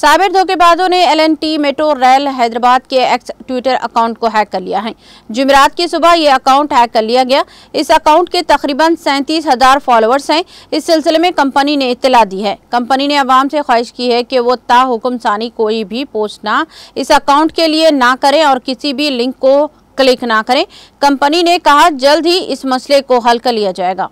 cyber धोखेबाजों ने L N T metro rail Hyderabad के एक्स ट्विटर अकाउंट को हैक कर लिया है जुमेरात की सुबह ये अकाउंट हैक कर लिया गया इस अकाउंट के तकरीबन सैंतीस हज़ार फॉलोअर्स हैं इस सिलसिले में कंपनी ने इतला दी है कंपनी ने आवाम से ख्वाहिश की है कि वो ताहुकम सानी कोई भी पोस्ट ना इस अकाउंट के लिए ना करें और किसी भी लिंक को क्लिक ना करें कंपनी ने कहा जल्द ही इस मसले को हल कर लिया जाएगा